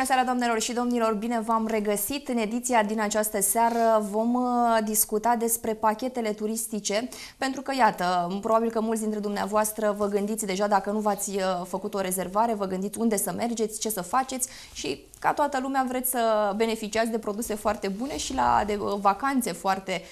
Bună seara, doamnelor și domnilor! Bine v-am regăsit! În ediția din această seară vom uh, discuta despre pachetele turistice, pentru că, iată, probabil că mulți dintre dumneavoastră vă gândiți deja, dacă nu v-ați uh, făcut o rezervare, vă gândiți unde să mergeți, ce să faceți și, ca toată lumea, vreți să beneficiați de produse foarte bune și la de uh, vacanțe foarte,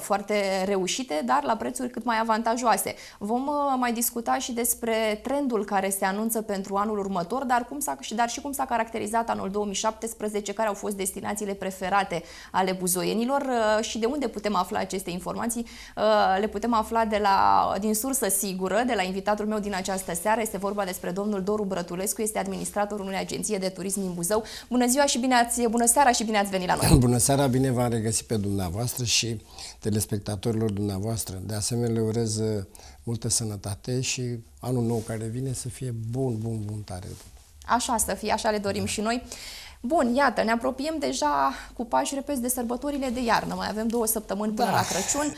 foarte reușite, dar la prețuri cât mai avantajoase. Vom mai discuta și despre trendul care se anunță pentru anul următor, dar, cum dar și cum s-a caracterizat caracterizat anul 2017, care au fost destinațiile preferate ale buzoienilor uh, și de unde putem afla aceste informații? Uh, le putem afla de la, din sursă sigură, de la invitatul meu din această seară. Este vorba despre domnul Doru Brătulescu, este administratorul unei agenție de turism din Buzău. Bună ziua și bine ați, bună seara și bine ați venit la noi! Bună seara, bine v-am regăsit pe dumneavoastră și telespectatorilor dumneavoastră. De asemenea, le urez uh, multă sănătate și anul nou care vine să fie bun, bun, bun, tare. Așa să fie, așa le dorim și noi. Bun, iată, ne apropiem deja cu pași repezi de sărbătorile de iarnă. Mai avem două săptămâni până da. la Crăciun.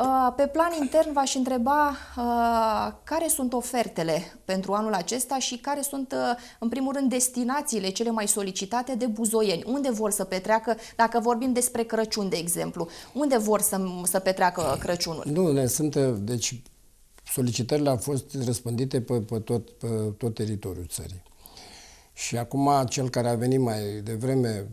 Uh, pe plan intern v-aș întreba uh, care sunt ofertele pentru anul acesta și care sunt, uh, în primul rând, destinațiile cele mai solicitate de buzoieni. Unde vor să petreacă, dacă vorbim despre Crăciun, de exemplu, unde vor să, să petreacă Crăciunul? Nu, ne sunt, deci solicitările au fost răspândite pe, pe, tot, pe tot teritoriul țării. Și acum cel care a venit mai devreme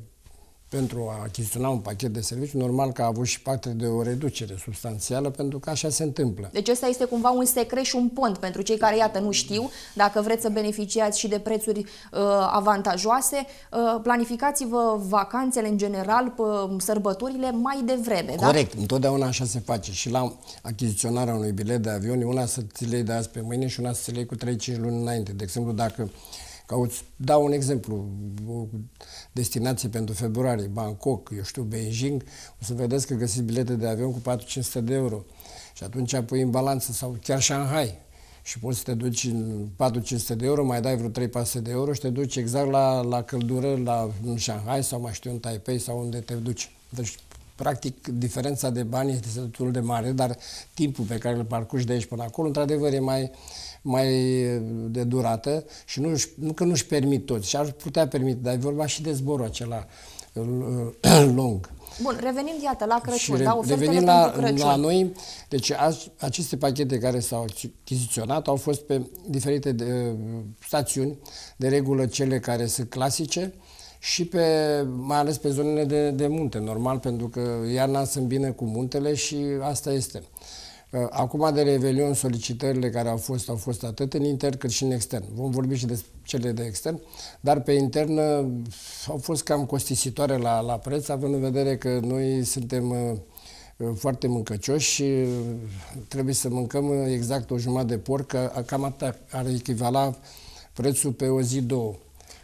pentru a achiziționa un pachet de serviciu, normal că a avut și parte de o reducere substanțială, pentru că așa se întâmplă. Deci ăsta este cumva un secret și un pont pentru cei care, iată, nu știu, dacă vreți să beneficiați și de prețuri uh, avantajoase, uh, planificați-vă vacanțele în general, pă, sărbătorile mai devreme. Da? Corect, da? întotdeauna așa se face și la achiziționarea unui bilet de avion, una să ți le de azi pe mâine și una să ți le cu 3-5 luni înainte. De exemplu, dacă uh, ca îți dau un exemplu, o destinație pentru februarie, Bangkok, eu știu, Beijing, o să vedeți că găsiți bilete de avion cu 4-500 de euro. Și atunci pui în balanță, sau chiar Shanghai, și poți să te duci în 4-500 de euro, mai dai vreo 3-400 de euro și te duci exact la, la căldură, la în Shanghai sau mai știu în Taipei sau unde te duci. Deci, practic, diferența de bani este destul de mare, dar timpul pe care îl parcurgi de aici până acolo, într-adevăr, e mai, mai eh, de durată și nu, nu că nu-și permit toți, și-ar putea permite, dar e vorba și de zborul acela lung. Bun, revenim, iată, la Crăciun, da, re- da, revenind la, Crăciun. la noi, deci a, aceste pachete care s-au achiziționat au fost pe diferite de, stațiuni, de regulă cele care sunt clasice, și pe, mai ales pe zonele de, de munte, normal, pentru că iarna sunt bine cu muntele și asta este. Uh, Uh, acum de Revelion solicitările care au fost, au fost atât în intern cât și în extern. Vom vorbi și despre cele de extern, dar pe intern uh, au fost cam costisitoare la, la preț, având în vedere că noi suntem uh, foarte mâncăcioși și trebuie să mâncăm exact o jumătate de porc, cam atât ar echivala prețul pe o zi, două.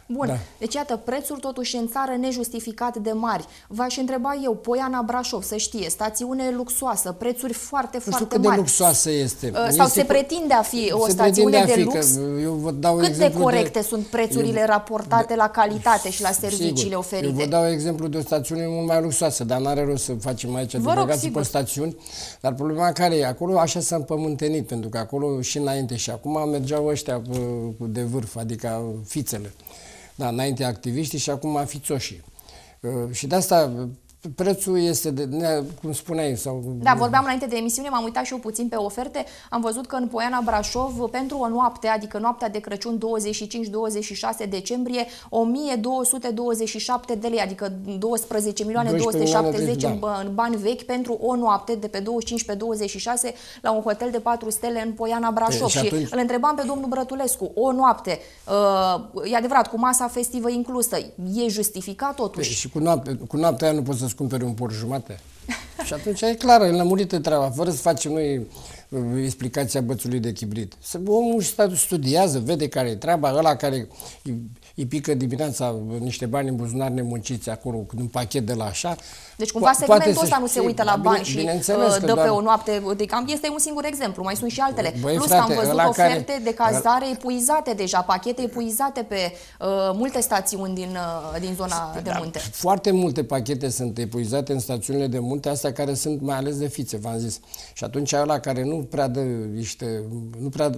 Bun, da. deci iată, prețuri totuși în țară nejustificat de mari. V-aș întreba eu, Poiana Brașov, să știe, stațiune luxoasă, prețuri foarte, nu știu cât de luxoasă este. Uh, sau este se pretinde a fi o stațiune de fi, lux? Eu vă dau cât de corecte de... sunt prețurile eu... raportate de... la calitate și la serviciile Sigur. oferite? Eu vă dau exemplu de o stațiune mult mai luxoasă, dar n-are rost să facem aici vă rog, pe stațiuni. Dar problema care e? Acolo așa s-a împământenit, pentru că acolo și înainte și acum mergeau ăștia de vârf, adică fițele da, înainte activiștii și acum afițoșii. Uh, și de asta Prețul este, de, ne, cum spuneai, sau... Da, vorbeam înainte de emisiune, m-am uitat și eu puțin pe oferte. Am văzut că în Poiana Brașov, pentru o noapte, adică noaptea de Crăciun 25-26 decembrie, 1227 de lei, adică 12 milioane 270 deci, da. în bani vechi, pentru o noapte de pe 25 pe 26 la un hotel de 4 stele în Poiana Brașov. Pe, și, atunci... îl întrebam pe domnul Brătulescu, o noapte, uh, e adevărat, cu masa festivă inclusă, e justificat totuși? Pe, păi, și cu, noapte, cu noaptea nu poți să să-ți cumpere un porc jumate? și atunci e clară, e lămurită treaba, fără să facem noi uh, explicația bățului de chibrit. Să, omul studiază, vede care e treaba, ăla care îi pică dimineața niște bani în buzunar nemunciți acolo, cu un pachet de la așa. Deci cumva po- segmentul ăsta nu se uită la bani bine, și bineînțeles uh, dă doar... pe o noapte de camp. Este un singur exemplu, mai sunt și altele. Băi, Plus frate, că am văzut oferte care... de cazare epuizate deja, pachete epuizate pe uh, multe stațiuni din, uh, din zona da, de munte. Foarte multe pachete sunt epuizate în stațiunile de munte, astea care sunt mai ales de fițe, v-am zis. Și atunci ăla care nu prea dă niște, nu prea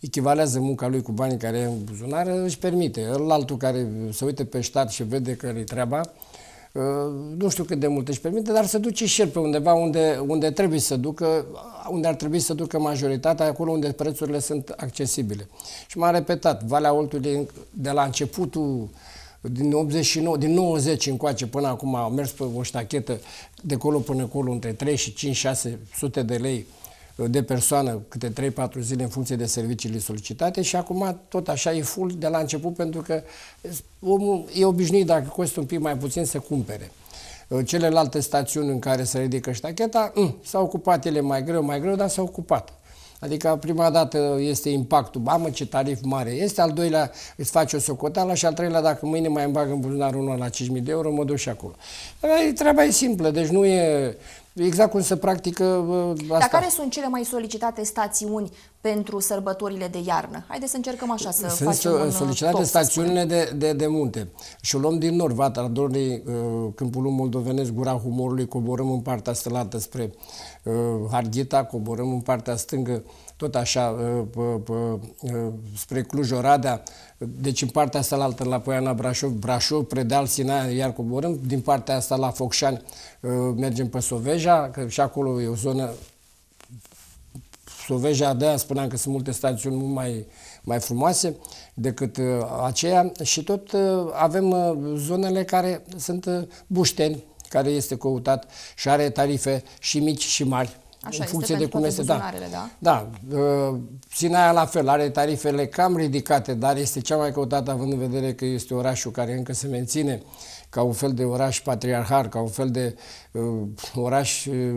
echivalează munca lui cu banii care e în buzunar, își permite. Îl altul care se uite pe stat și vede că îi treaba, uh, nu știu cât de mult își permite, dar se duce și el pe undeva unde, unde trebuie să ducă, unde ar trebui să ducă majoritatea, acolo unde prețurile sunt accesibile. Și m-am repetat, Valea Oltului de la începutul din 89, din 90 încoace până acum au mers pe o ștachetă de colo până acolo între 3 și 5 600 de lei de persoană câte 3-4 zile în funcție de serviciile solicitate și acum tot așa e full de la început pentru că omul e obișnuit dacă costă un pic mai puțin să cumpere. Uh, celelalte stațiuni în care se ridică ștacheta, mm, s-au ocupat ele mai greu, mai greu, dar s-au ocupat. Adică prima dată este impactul, mamă ce tarif mare este, al doilea îți face o socoteală și al treilea dacă mâine mai îmi bag în buzunar unul la 5.000 de euro, mă duc și acolo. treaba e simplă, deci nu e exact cum se practică uh, asta. Dar care sunt cele mai solicitate stațiuni pentru sărbătorile de iarnă? Haideți să încercăm așa să sunt facem Sunt uh, solicitate top, stațiunile de, de, de munte. Și o luăm din nord, Vatra Dornei, uh, Câmpulul Moldovenesc, Gura Humorului, coborâm în partea stălată spre Harghita, coborâm în partea stângă, tot așa spre Cluj-Oradea, deci în partea asta la altă la Poiana Brașov, Brașov, Predeal, Sinaia, iar coborâm, din partea asta la Focșani uh, mergem pe Soveja, că și acolo e o zonă Soveja, de spuneam că sunt multe stațiuni mai, mai frumoase decât uh, aceea și tot uh, avem zonele care sunt bușteni, care este căutat și are tarife și mici și mari. Așa în funcție de cum este. Da. da. da. Sinaia uh, la fel, are tarifele cam ridicate, dar este cea mai căutată având în vedere că este orașul care încă se menține ca un fel de oraș patriarhal, ca un fel de uh, oraș uh,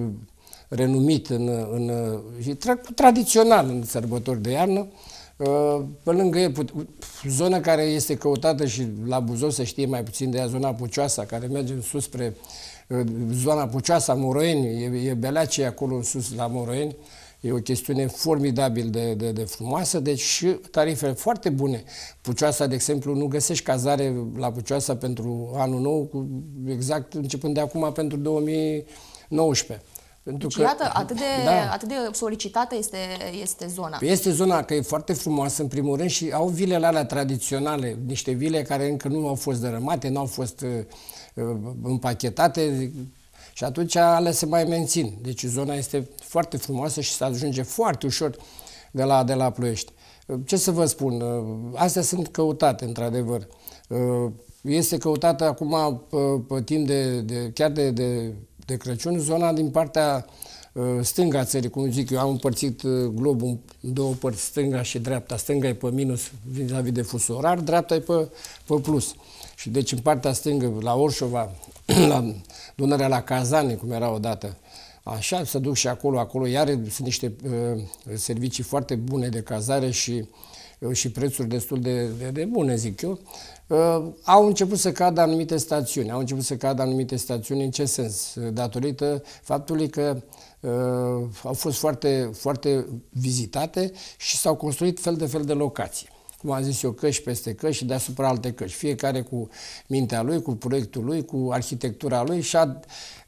renumit în, în, uh, și tra- tradițional în sărbători de iarnă. Uh, pe lângă el, zona care este căutată și la Buzo se știe mai puțin de ea, zona Pucioasa, care merge în sus spre uh, zona Pucioasa, Moroeni, e, e Beleacea acolo în sus la Moroeni, E o chestiune formidabil de, de, de frumoasă, deci și tarife foarte bune. Pucioasa, de exemplu, nu găsești cazare la Pucioasa pentru anul nou, cu, exact începând de acum pentru 2019. Pentru deci, că, iată, atât de, da. atât de solicitată este, este zona. Păi este zona, că e foarte frumoasă, în primul rând, și au vilele alea tradiționale, niște vile care încă nu au fost dărâmate, nu au fost uh, Uh, împachetate și atunci alea se mai mențin. Deci zona este foarte frumoasă și se ajunge foarte ușor de la, de la Ploiești. Uh, ce să vă spun, uh, astea sunt căutate, într-adevăr. Este căutată acum, pe timp de, de chiar de, de, de Crăciun, zona din partea stânga țării, cum zic eu, am împărțit globul în două părți, stânga și dreapta. Stânga e pe minus vis-a-vis de fusorar, dreapta e pe, pe plus. Și deci în partea stângă, la Orșova, la Dunărea, la Cazane, cum era odată, așa, să duc și acolo, acolo, iar sunt niște uh, servicii foarte bune de cazare și, uh, și prețuri destul de, de, de bune, zic eu. Uh, au început să cadă anumite stațiuni. Au început să cadă anumite stațiuni în ce sens? Datorită faptului că uh, au fost foarte, foarte vizitate și s-au construit fel de fel de locații cum am zis eu, căști peste căști și deasupra alte căști. Fiecare cu mintea lui, cu proiectul lui, cu arhitectura lui și a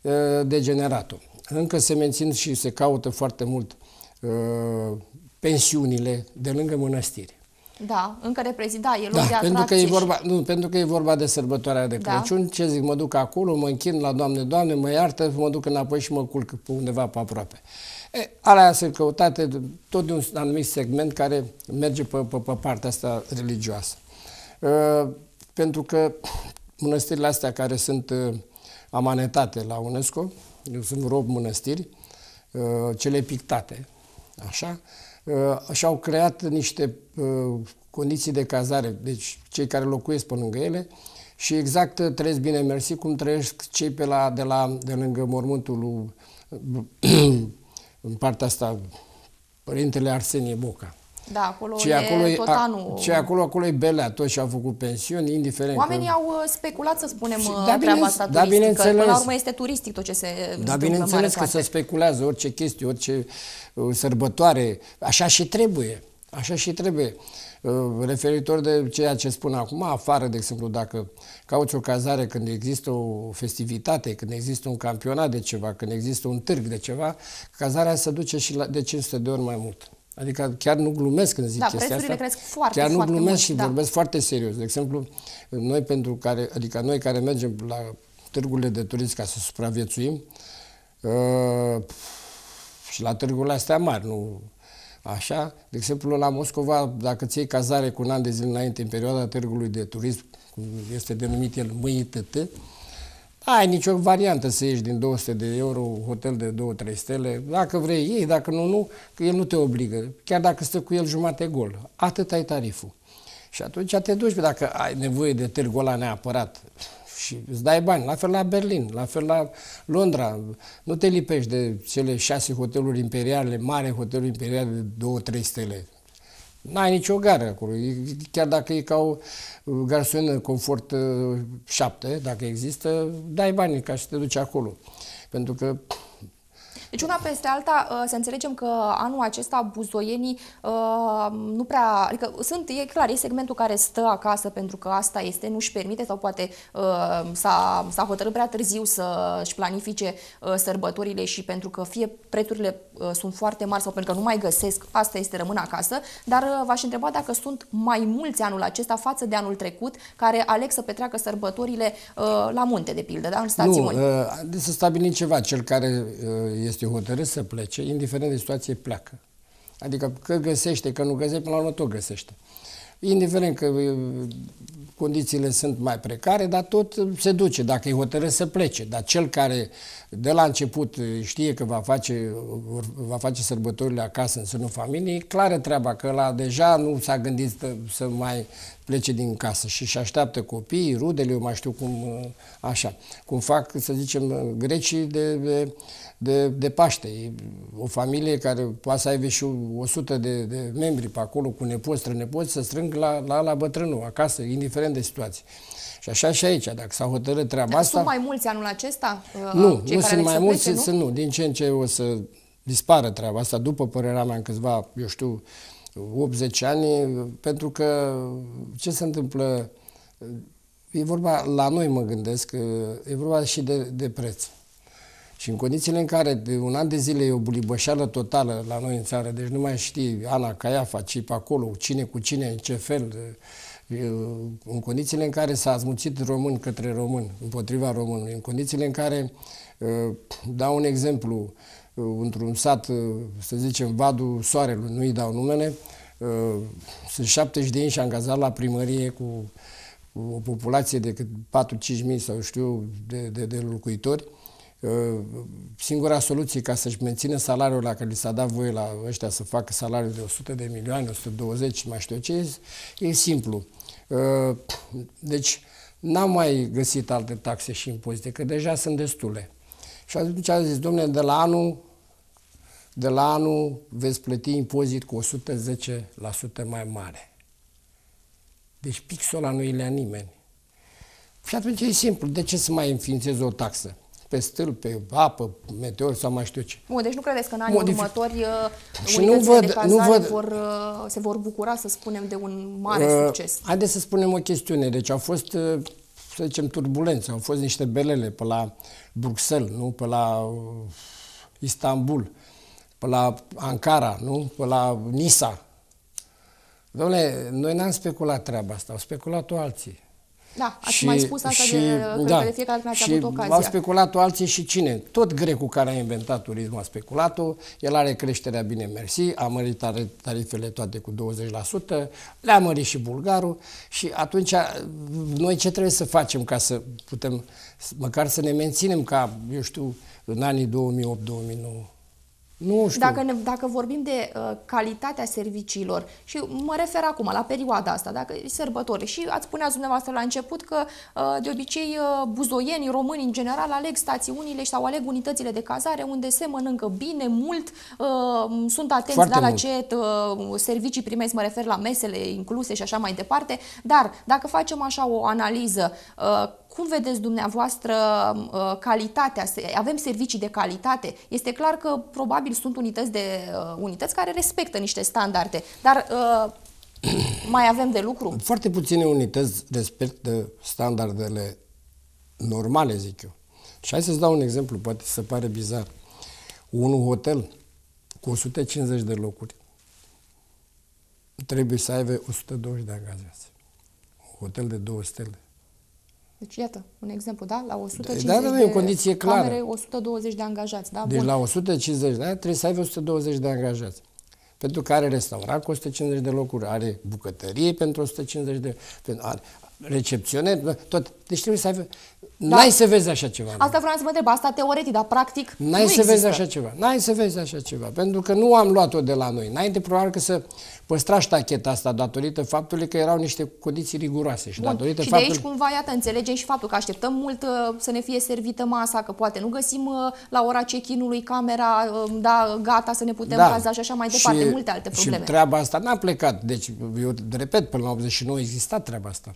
uh, degenerat-o. Încă se mențin și se caută foarte mult uh, pensiunile de lângă mănăstiri. Da, încă reprezintă, da, e da, de pentru că e vorba, și... nu, pentru că e vorba de sărbătoarea de da. Crăciun, ce zic, mă duc acolo, mă închin la Doamne, Doamne, mă iartă, mă duc înapoi și mă culc pe undeva pe aproape. Uh, E, alea sunt căutate tot de un anumit segment care merge pe, pe, pe partea asta religioasă. E, pentru că mănăstirile astea care sunt amanetate la UNESCO, sunt vreo mănăstiri, cele pictate, așa, și-au creat niște condiții de cazare, deci cei care locuiesc pe lângă ele, și exact trăiesc bine mersi cum trăiesc cei pe la, de, la, de lângă mormântul lui în partea asta, părintele Arsenie Boca. Da, acolo ce e acolo e, a, anul. Ce acolo, acolo e belea, toți și-au făcut pensiuni, indiferent. Oamenii că... au uh, speculat, să spunem, și, uh, da, treaba asta da, turistică. Până la urmă este turistic tot ce se Da, bineînțeles că se speculează orice chestie, orice uh, sărbătoare. Așa și trebuie. Așa și trebuie. Uh, referitor de ceea ce spun acum, afară, de exemplu, dacă cauți o cazare când există o festivitate, când există un campionat de ceva, când există un târg de ceva, cazarea se duce și la, de 500 de ori mai mult. Adică chiar nu glumesc când zic da, chestia asta. cresc foarte, Chiar nu foarte glumesc mult, și da. vorbesc foarte serios. De exemplu, noi pentru care, adică noi care mergem la târgurile de turism ca să supraviețuim, uh, și la târgurile astea mari, nu Așa, de exemplu, la Moscova, dacă ți iei cazare cu un an de zile înainte, în perioada târgului de turism, cum este denumit el MITT, ai nicio variantă să ieși din 200 de euro hotel de 2-3 stele. Dacă vrei, ei, dacă nu, nu, că el nu te obligă. Chiar dacă stă cu el jumate gol. Atât ai tariful. Și atunci te duci, dacă ai nevoie de târgul ăla neapărat, și îți dai bani. La fel la Berlin, la fel la Londra. Nu te lipești de cele șase hoteluri imperiale, mare hoteluri imperiale de două, trei stele. N-ai nicio gară acolo. Chiar dacă e ca o garsonă confort 7, uh, dacă există, dai bani ca și te duci acolo. Pentru că deci una peste alta, uh, să înțelegem că anul acesta buzoienii uh, nu prea, adică sunt, e clar, e segmentul care stă acasă pentru că asta este, nu își permite sau poate uh, s-a, s-a hotărât prea târziu să-și planifice sărbătorile și pentru că fie preturile sunt foarte mari sau pentru că nu mai găsesc, asta este rămân acasă, dar v-aș întreba dacă sunt mai mulți anul acesta față de anul trecut care aleg să petreacă sărbătorile la munte, de pildă, da? în stațiuni. Nu, să stabilim ceva, cel care este este hotărât să plece, indiferent de situație, pleacă. Adică că găsește, că nu găsește, până la urmă tot găsește. Indiferent că uh, condițiile sunt mai precare, dar tot se duce, dacă e hotărât să plece. Dar cel care de la început eh, știe că va face, va face sărbătorile acasă în sânul familiei, e clară treaba că la deja nu s-a gândit să mai plece din casă și și așteaptă copiii, rudele, eu mai știu cum, eh, așa, cum fac, să zicem, eh, grecii de, de, de, de Paște. E o familie care poate să aibă și 100 de, de membri pe acolo, cu nepoți, strănepoți, să strâng la, la, la bătrânul, acasă, indiferent de situație. Și așa și aici, dacă s-a hotărât treaba asta... Sunt mai mulți anul acesta? Uh, nu, nu sunt mai mulți, plece, nu? sunt nu. Din ce în ce o să dispară treaba asta, după părerea mea, în câțiva, eu știu, 80 ani, pentru că ce se întâmplă... Uh, e vorba, la noi mă gândesc, că uh, e vorba și de, de preț. Și în condițiile în care de un an de zile e o bulibășeală totală la noi în țară, deci nu mai știi Ana Caiafa, ce pe acolo, cine cu cine, în ce fel, în condițiile în care s-a zmucit român către român, împotriva românului, în condițiile în care, uh, dau un exemplu, uh, într-un sat, uh, să zicem, Vadul Soarelui, nu-i dau numele, sunt 70 de ani și angajat la primărie cu o populație de 4-5 mii sau știu de, de, de locuitori, singura soluție ca să-și mențină salariul la care li s-a dat voie la ăștia să facă salariul de 100 de milioane, 120, mai știu ce, e simplu. Deci n-am mai găsit alte taxe și impozite, că deja sunt destule. Și atunci am zis, domnule, de la anul de la anul veți plăti impozit cu 110% mai mare. Deci pixul ăla nu e la nimeni. Și atunci e simplu, de ce să mai înființez o taxă? pe stâlp, pe apă, meteor sau mai știu ce. Bun, deci nu credeți că în anii Modific... următori uh, păi și nu văd, de nu văd... Vor, uh, se vor bucura, să spunem, de un mare uh, succes? Haideți să spunem o chestiune. Deci au fost, uh, să zicem, turbulențe, au fost niște belele pe la Bruxelles, nu? pe la Istanbul, pe la Ankara, nu? pe la Nisa. Domnule, noi n-am speculat treaba asta, au speculat-o alții. Da, ați și, mai spus asta și, de, uh, da, că de fiecare dată ați avut ocazia. au speculat-o alții și cine? Tot grecul care a inventat turismul a speculat-o, el are creșterea bine mersi, a mărit tarifele toate cu 20%, le-a mărit și bulgarul și atunci noi ce trebuie să facem ca să putem măcar să ne menținem ca, eu știu, în anii 2008-2009? Nu știu. Dacă, ne, dacă vorbim de uh, calitatea serviciilor și mă refer acum la perioada asta, dacă e sărbători și ați spunea dumneavoastră la început că uh, de obicei uh, buzoienii români în general aleg stațiunile sau aleg unitățile de cazare unde se mănâncă bine, mult, uh, sunt atenți da, la mult. ce uh, servicii primesc, mă refer la mesele incluse și așa mai departe, dar dacă facem așa o analiză, uh, cum vedeți dumneavoastră uh, calitatea? Avem servicii de calitate? Este clar că probabil sunt unități, de, uh, unități care respectă niște standarde, dar uh, mai avem de lucru? Foarte puține unități respectă standardele normale, zic eu. Și hai să-ți dau un exemplu, poate să pare bizar. Un hotel cu 150 de locuri trebuie să aibă 120 de angajați. Un hotel de două stele deci, iată, un exemplu, da? La 150 da, da, da, e o condiție clară. camere, 120 de angajați, da? Deci Bun. la 150 de ani trebuie să ai 120 de angajați. Pentru că are restaurant cu 150 de locuri, are bucătărie pentru 150 de... are recepționer, tot. Deci trebuie să ai... Da. N-ai să vezi așa ceva. Asta vreau să mă întreb, asta teoretic, dar practic N-ai nu să există. vezi așa ceva, n-ai să vezi așa ceva, pentru că nu am luat-o de la noi. Înainte probabil că să păstra ștacheta asta datorită faptului că erau niște condiții riguroase. Și, Bun. datorită și faptului... de aici cumva, iată, înțelegem și faptul că așteptăm mult uh, să ne fie servită masa, că poate nu găsim uh, la ora check-in-ului camera, um, da, gata, să ne putem da. caza și așa mai departe, și, multe alte probleme. Și treaba asta n-a plecat, deci eu repet, până la 89 exista treaba asta.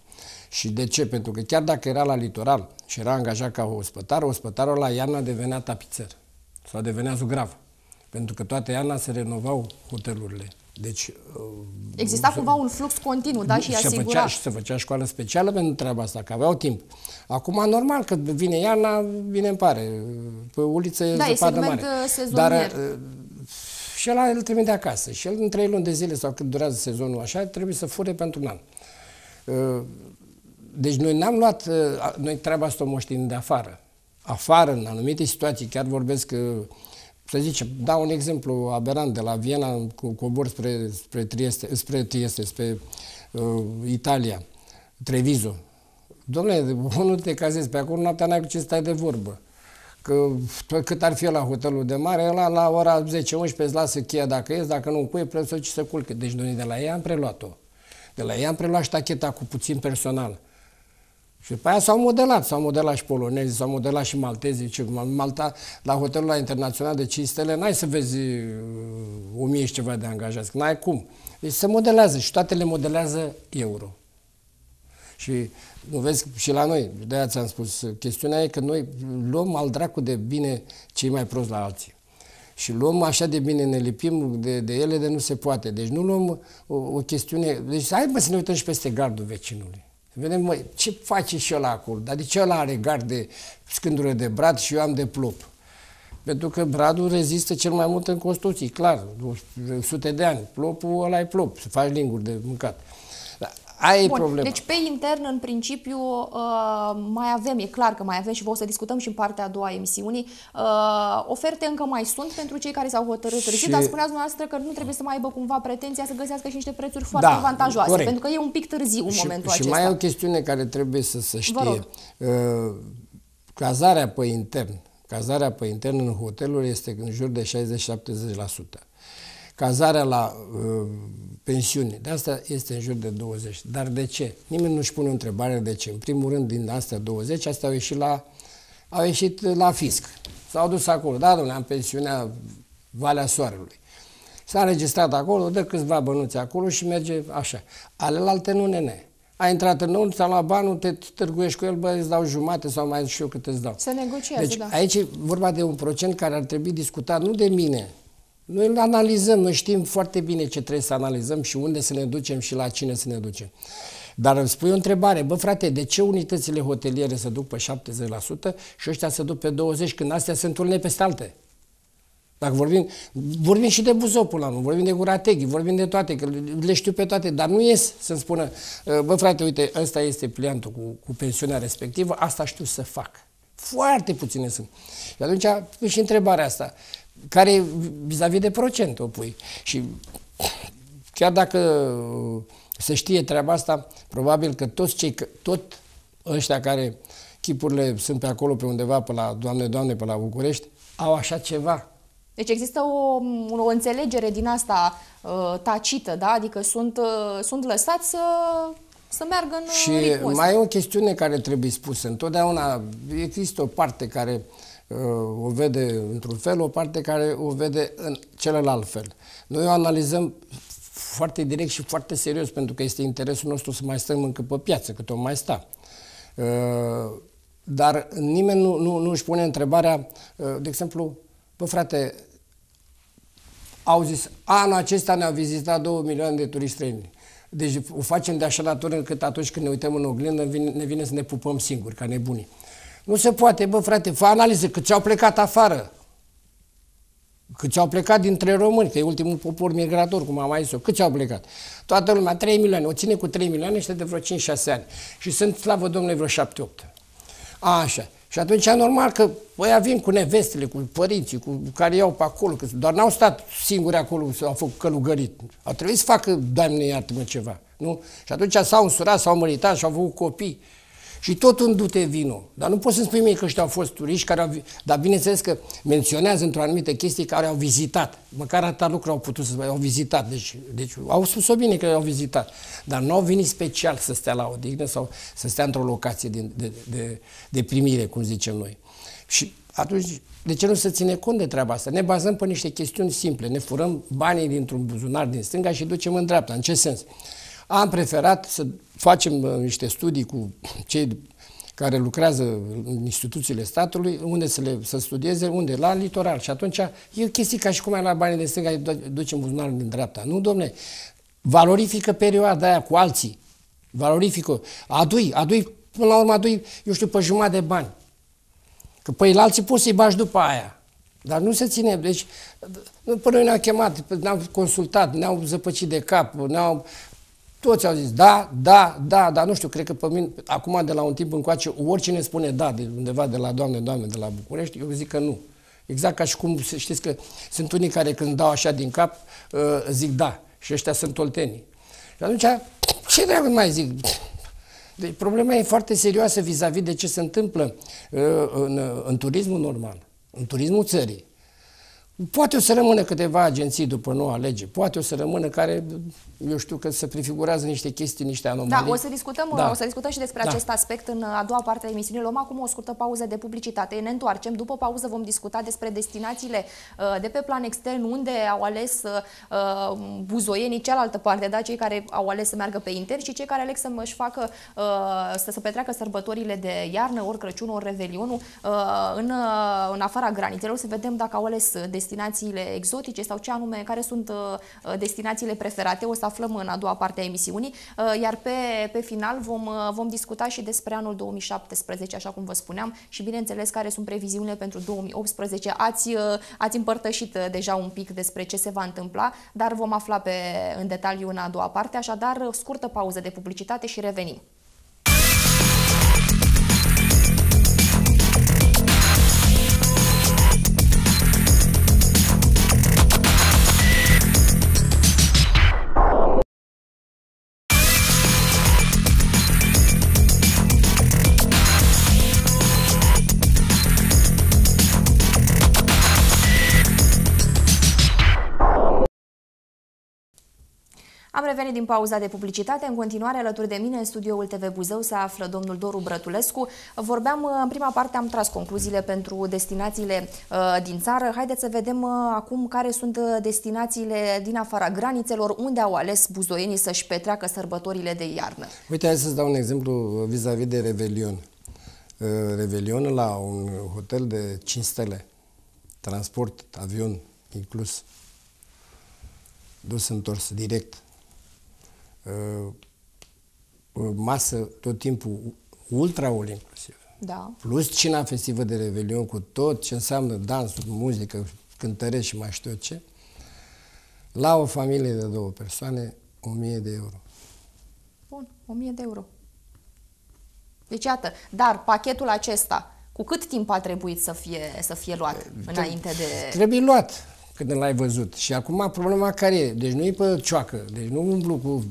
Și de ce? Pentru că chiar dacă era la litoral și era angajat ca ospătar, ospătarul la iarna devenea tapițer sau devenea zugrav. Pentru că toate iarna se renovau hotelurile. Deci, uh, Exista cumva un flux continuu, da, și se Făcea, și se făcea școală specială pentru treaba asta, că aveau timp. Acum, normal, că vine iarna, bine îmi pare, pe ulițe da, zăpadă mare. Uh, sezonier. Dar uh, și ăla îl trimite acasă. Și el în trei luni de zile sau cât durează sezonul așa, trebuie să fure pentru un an. Deci noi n-am luat, uh, noi treaba asta o moștenim de afară. Afară, în anumite situații, chiar vorbesc că uh, să zicem, dau un exemplu aberant de la Viena, cu cobor spre, spre Trieste, spre, Trieste, spre uh, Italia, Treviso. Domnule, nu te cazezi pe acolo, noaptea n-ai cu ce stai de vorbă. Că cât ar fi la hotelul de mare, la, la ora 10-11 îți lasă cheia dacă ies, dacă nu cuie, plăsă și să culcă. Deci noi de la ei am preluat-o. De la ei am preluat ștacheta cu puțin personal. Și după aia s-au modelat, s-au modelat și polonezii, s-au modelat și maltezii. Ce, Malta, la hotelul la internațional de 5 stele, n-ai să vezi uh, o mie și ceva de angajați, n-ai cum. Deci se modelează și toate le modelează euro. Și nu vezi și la noi, de aia ți-am spus, chestiunea e că noi luăm al dracu de bine cei mai proști la alții. Și luăm așa de bine, ne lipim de, de ele de nu se poate. Deci nu luăm uh, o, o chestiune... Deci hai mă să ne uităm și peste gardul vecinului. Vedem, măi, ce face și ăla acolo? Dar de ce ăla are gard de scândură de brad și eu am de plop? Pentru că bradul rezistă cel mai mult în construcții, clar, sute de ani. Plopul ăla e plop, să faci linguri de mâncat. Aia e problema. Deci pe intern, în principiu, uh, mai avem, e clar că mai avem și o să discutăm și în partea a doua a emisiunii, uh, oferte încă mai sunt pentru cei care s-au hotărât și... târziu, dar spuneați dumneavoastră că nu trebuie să mai aibă cumva pretenția să găsească și niște prețuri foarte da, avantajoase, corect. pentru că e un pic târziu în și, momentul și acesta. Și mai e o chestiune care trebuie să se știe. Uh, cazarea pe intern, cazarea pe intern în hoteluri este în jur de 60-70% cazarea la uh, pensiune. De asta este în jur de 20. Dar de ce? Nimeni nu-și pune întrebarea de ce. În primul rând, din astea 20, astea au ieșit la, au ieșit la fisc. S-au dus acolo. Da, domnule, am pensiunea Valea Soarelui. S-a înregistrat acolo, dă câțiva bănuți acolo și merge așa. Alelalte nu nene. A intrat în nou, ți-a luat banul, te târguiești cu el, bă, îți dau jumate sau mai știu cât îți dau. Se negociază, deci, da. aici e vorba de un procent care ar trebui discutat nu de mine, noi îl analizăm, noi știm foarte bine ce trebuie să analizăm și unde să ne ducem și la cine să ne ducem. Dar îmi spui o întrebare, bă frate, de ce unitățile hoteliere se duc pe 70% și ăștia se duc pe 20% când astea sunt întâlne peste alte? Dacă vorbim, vorbim și de buzopul, la vorbim de Gurateghi, vorbim de toate, că le știu pe toate, dar nu ies să-mi spună, ă, bă frate, uite, ăsta este pliantul cu, cu pensiunea respectivă, asta știu să fac. Foarte puține sunt. Și atunci, și întrebarea asta, care vis-a-vis de procent o pui. Și chiar dacă uh, se știe treaba asta, probabil că toți cei, tot ăștia care chipurile sunt pe acolo, pe undeva, pe la Doamne, Doamne, pe la București, au așa ceva. Deci există o, o înțelegere din asta uh, tacită, da? Adică sunt, uh, sunt lăsați să, să meargă în Și ritmul mai e o chestiune care trebuie spusă. Întotdeauna există o parte care uh, Uh, o vede într-un fel, o parte care o vede în celălalt fel. Noi o analizăm foarte direct și foarte serios, pentru că este interesul nostru să mai stăm încă pe piață, cât o mai sta. Uh, dar nimeni nu, nu, nu își pune întrebarea, uh, de exemplu, bă frate, au zis, anul acesta ne-au vizitat 2 milioane de turiști străini. Deci o facem de așa natură încât atunci când ne uităm în oglindă ne vine să ne pupăm singuri, ca nebunii. Nu se poate, bă, frate, fă analize, că ce-au plecat afară. Cât ce-au plecat dintre români, că e ultimul popor migrator, cum am mai zis-o, cât ce-au plecat? Toată lumea, 3 milioane, o ține cu 3 milioane și de vreo 5-6 ani. Și sunt, slavă Domnului, vreo 7-8. Așa. Și atunci, normal că voi vin cu nevestele, cu părinții, cu care iau pe acolo, că doar n-au stat singuri acolo, s-au făcut călugărit. Au trebuit să facă, Doamne, iartă ceva. Nu? Și atunci s-au însurat, s-au măritat și au avut copii. Și tot un dute vinul. Dar nu poți să-mi spui mie că ăștia au fost turiști, care au, dar bineînțeles că menționează într-o anumită chestie care au vizitat. Măcar atâta lucru au putut să spui, au vizitat. Deci, deci au spus-o bine că au vizitat. Dar nu au venit special să stea la odihnă sau să stea într-o locație de, de, de, de primire, cum zicem noi. Și atunci, de ce nu se ține cont de treaba asta? Ne bazăm pe niște chestiuni simple. Ne furăm banii dintr-un buzunar din stânga și ducem în dreapta. În ce sens? Am preferat să facem uh, niște studii cu cei care lucrează în instituțiile statului, unde să, le, să studieze, unde? La litoral. Și atunci e chestii ca și cum ai la banii de stânga, ducem buzunarul din dreapta. Nu, domne, valorifică perioada aia cu alții. Valorifică. Adui, adui, până la urmă adui, eu știu, pe jumătate de bani. Că păi la alții poți să-i bași după aia. Dar nu se ține. Deci, până ne-au chemat, ne-au consultat, ne-au zăpăcit de cap, ne-au toți au zis da, da, da, dar nu știu, cred că pe mine, acum de la un timp încoace, oricine spune da, de undeva de la doamne, doamne, de la București, eu zic că nu. Exact ca și cum, știți că sunt unii care când dau așa din cap, uh, zic da. Și ăștia sunt oltenii. Și atunci, ce dracu mai zic? Deci problema e foarte serioasă vis-a-vis de ce se întâmplă uh, în, în, uh, în turismul normal, în turismul țării. Poate o să rămână câteva agenții după noua lege, poate o să rămână care, eu știu că se prefigurează niște chestii, niște anomalii. Da, o să discutăm, da. o să discutăm și despre da. acest aspect în a doua parte a emisiunii. Luăm acum o scurtă pauză de publicitate, ne întoarcem. După pauză vom discuta despre destinațiile uh, de pe plan extern, unde au ales uh, uh, buzoienii cealaltă parte, da? cei care au ales să meargă pe inter și cei care aleg să își facă, să se petreacă sărbătorile de iarnă, ori Crăciun, ori Revelionul, în, în afara granițelor, să vedem dacă au ales destinații destinațiile exotice sau ce anume, care sunt uh, destinațiile preferate, o să aflăm în a doua parte a emisiunii, uh, iar pe, pe final vom, uh, vom discuta și despre anul 2017, așa cum vă spuneam, și bineînțeles care sunt previziunile pentru 2018. Ați, ați împărtășit deja un pic despre ce se va întâmpla, dar vom afla pe, în detaliu în a doua parte, așadar scurtă pauză de publicitate și revenim. Am revenit din pauza de publicitate. În continuare, alături de mine, în studioul TV Buzău, se află domnul Doru Brătulescu. Vorbeam, uh, în prima parte am tras concluziile pentru destinațiile uh, din țară. Haideți să vedem uh, acum care sunt uh, destinațiile din afara granițelor, unde au ales buzoienii să-și petreacă sărbătorile de iarnă. Uite, hai să-ți dau un exemplu vis-a-vis -vis de Revelion. Uh, Revelion la un hotel de 5 stele, transport, avion inclus, dus întors direct Ă, ă, masă tot timpul ultra-all inclusiv. Da. Plus cina festivă de Revelion cu tot ce înseamnă dansuri, muzică, cântărești și mai știu ce. La o familie de două persoane, 1000 de euro. Bun, 1000 de euro. Deci iată, dar pachetul acesta, cu cât timp a trebuit să fie, să fie luat înainte de... Trebuie luat când l-ai văzut. Și acum problema care e? Deci nu e pe cioacă, deci nu umblu cu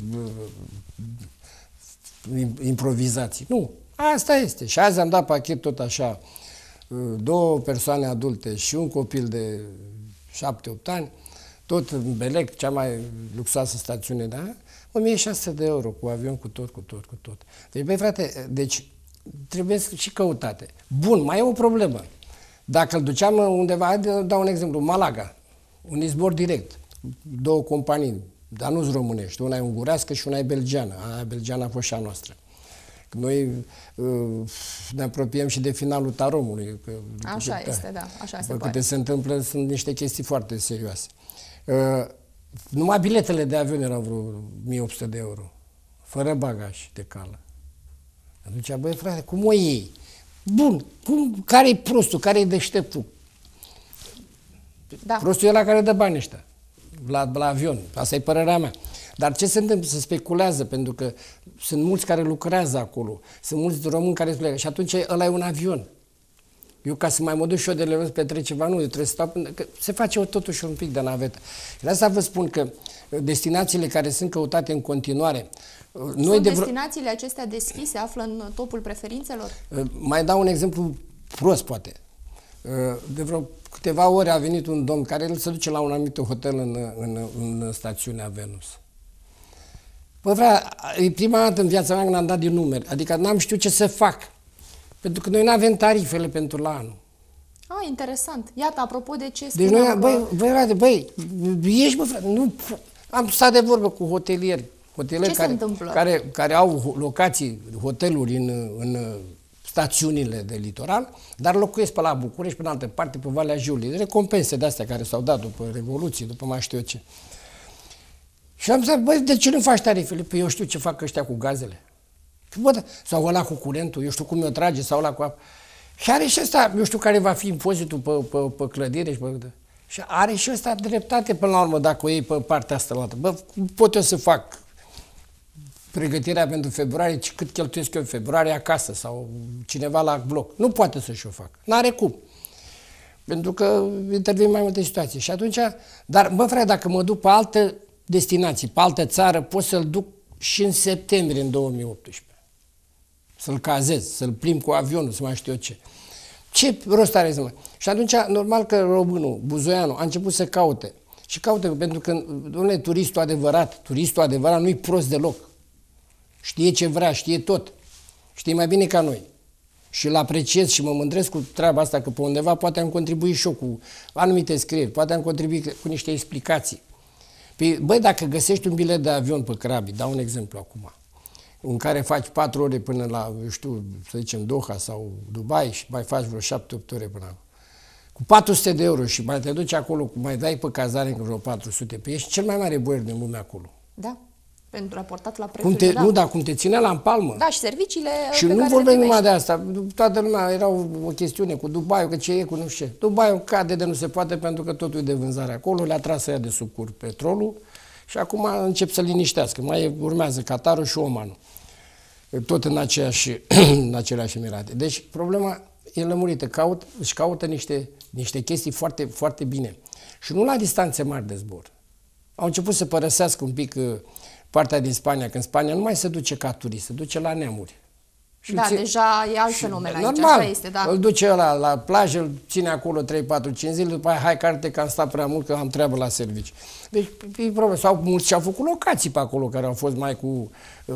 uh, improvizații. Nu, asta este. Și azi am dat pachet tot așa, uh, două persoane adulte și un copil de 7-8 ani, tot în Belec, cea mai luxoasă stațiune, da? 1600 de euro cu avion, cu tot, cu tot, cu tot. Deci, băi, frate, deci trebuie și căutate. Bun, mai e o problemă. Dacă îl duceam undeva, dau un exemplu, Malaga un izbor direct. Două companii, dar nu-s românești. Una e ungurească și una e belgeană. Aia belgeană a fost și a noastră. Noi uh, ne apropiem și de finalul taromului. Că, așa că, este, da. Așa se câte se întâmplă, sunt niște chestii foarte serioase. Uh, numai biletele de avion erau vreo 1800 de euro. Fără bagaj de cală. Atunci, băi, frate, cum o iei? Bun, cum, care i prostul, care i deșteptul? Da. Prostul e la care dă bani ăștia, la, la avion. Asta e părerea mea. Dar ce se întâmplă? Se speculează, pentru că sunt mulți care lucrează acolo, sunt mulți români care pleacă și atunci ăla e un avion. Eu ca să mai mă duc și eu de Leros pe trei ceva, nu, eu trebuie să stau, că se face totuși un pic de navetă. De asta vă spun că uh, destinațiile care sunt căutate în continuare, uh, noi de vreo... destinațiile acestea deschise, află în topul preferințelor? Uh, mai dau un exemplu prost, poate. De vreo câteva ore a venit un domn care el se duce la un anumit hotel în, în, în stațiunea Venus. Bă, vrea, e prima dată în viața mea când am dat din numeri, adică n-am știut ce să fac. Pentru că noi nu avem tarifele pentru la anul. Ah, interesant. Iată, apropo de ce Deci noi, băi, băi, băi, băi, ieși, bă, frate, nu, am stat de vorbă cu hotelieri. Hotelieri ce care, se întâmplă? Care, care au locații, hoteluri în, în stațiunile de litoral, dar locuiesc pe la București, pe în altă parte, pe Valea Jiului. Recompense de astea care s-au dat după Revoluție, după mai știu eu ce. Și am zis, băi, de ce nu faci tarifele? Păi eu știu ce fac ăștia cu gazele. Bă, da, sau ăla cu curentul, eu știu cum mi-o trage, sau la cu apă. Și are și ăsta, eu știu care va fi impozitul pe, pe, pe clădire și pe... Da. Și are și ăsta dreptate până la urmă dacă o iei pe partea asta la altă. Bă, pot eu să fac pregătirea pentru februarie, ci cât cheltuiesc eu februarie acasă sau cineva la bloc. Nu poate să-și o facă. N-are cum. Pentru că intervin mai multe situații. Și atunci, dar mă frate, dacă mă duc pe altă destinație, pe altă țară, pot să-l duc și în septembrie în 2018. Să-l cazez, să-l plim cu avionul, să mai știu eu ce. Ce rost are să mă... Și atunci, normal că românul, buzoianul, a început să caute. Și caute pentru că, domnule, turistul adevărat, turistul adevărat nu-i prost deloc. Știe ce vrea, știe tot. Știe mai bine ca noi. Și îl apreciez și mă mândresc cu treaba asta că pe undeva poate am contribuit și eu cu anumite scrieri, poate am contribuit cu niște explicații. Păi, băi, dacă găsești un bilet de avion pe Crabi, dau un exemplu acum, în care faci 4 ore până la, eu știu, să zicem Doha sau Dubai și mai faci vreo 7-8 ore până la cu 400 de euro și mai te duci acolo, mai dai pe cazare încă vreo 400, pe păi ești cel mai mare boier din lume acolo. Da pentru raportat la prețurile. Cum te, Nu, dar cum te ținea la palmă. Da, și serviciile Și nu vorbim numai de asta. Toată lumea era o, o chestiune cu Dubaiul, că ce e cu nu știu. Dubaiul cade de nu se poate pentru că totul e de vânzare acolo, le-a tras ea de cur petrolul și acum încep să liniștească. Mai urmează Qatarul și Omanul. Tot în, aceeași, în aceleași Emirate. Deci problema e lămurită. Caut, își caută niște, niște chestii foarte, foarte bine. Și nu la distanțe mari de zbor. Au început să părăsească un pic uh, partea din Spania, când Spania nu mai se duce ca turist, se duce la neamuri. Și da, ține... deja e alt numele aici, normal, așa este, da. îl duce ăla la plajă, îl ține acolo 3, 4, 5 zile, după aia, hai carte că am stat prea mult, că am treabă la servici. Deci, e problemă. Sau mulți și-au făcut locații pe acolo, care au fost mai cu, uh,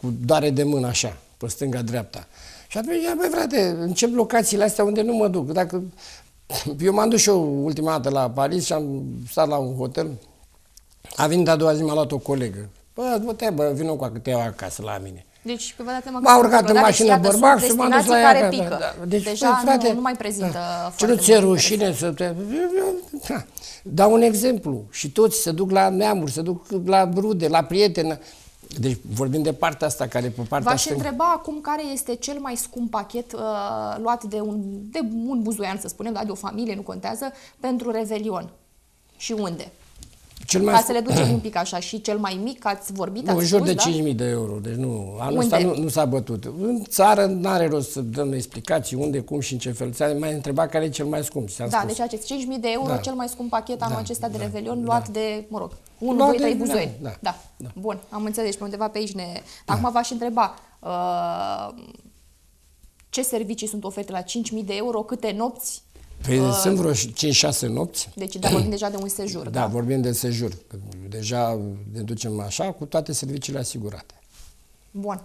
cu doare de mână, așa, pe stânga-dreapta. Și atunci, băi, frate, încep locațiile astea unde nu mă duc. Dacă eu m-am dus și eu ultima dată la Paris și am stat la un hotel. A venit a doua zi, m-a luat o colegă. Bă, du-te, bă, vină cu câteva acasă la mine. Deci, vă dați seama M-a urcat în mașină bărbac și m a dus la ea. Care da, da, pică. Da, Deci, Deja bă, frate, nu, nu mai prezintă da. Ce nu ți-e rușine să te... Da. Dau un exemplu. Și toți se duc la neamuri, se duc la rude, la prieteni. Deci vorbim de partea asta care pe partea V-aș stâng... întreba acum care este cel mai scump pachet uh, luat de un, de un buzoian, să spunem, da, de o familie, nu contează, pentru Revelion. Și unde? Cel mai... Ca să le ducem un pic așa și cel mai mic, ați vorbit, nu, ați în jur spus, de da? 5.000 de euro, deci nu, anul ăsta nu, nu s-a bătut. În țară nu are rost să dăm explicații unde, cum și în ce fel. ți a mai întrebat care e cel mai scump. Da, spus. deci acest 5.000 de euro, da. cel mai scump pachet anul da, acesta de da, Revelion, da. luat da. de, mă rog, 1, 2, 3 buzoi. Da, da, da. da. Bun, am înțeles, deci pe undeva pe aici ne... Da. Acum v-aș întreba... Uh, ce servicii sunt oferte la 5.000 de euro, câte nopți, Păi uh, sunt vreo 5-6 nopți. Deci da, vorbim deja de un sejur. Da, da, vorbim de sejur. Deja ne ducem așa cu toate serviciile asigurate. Bun.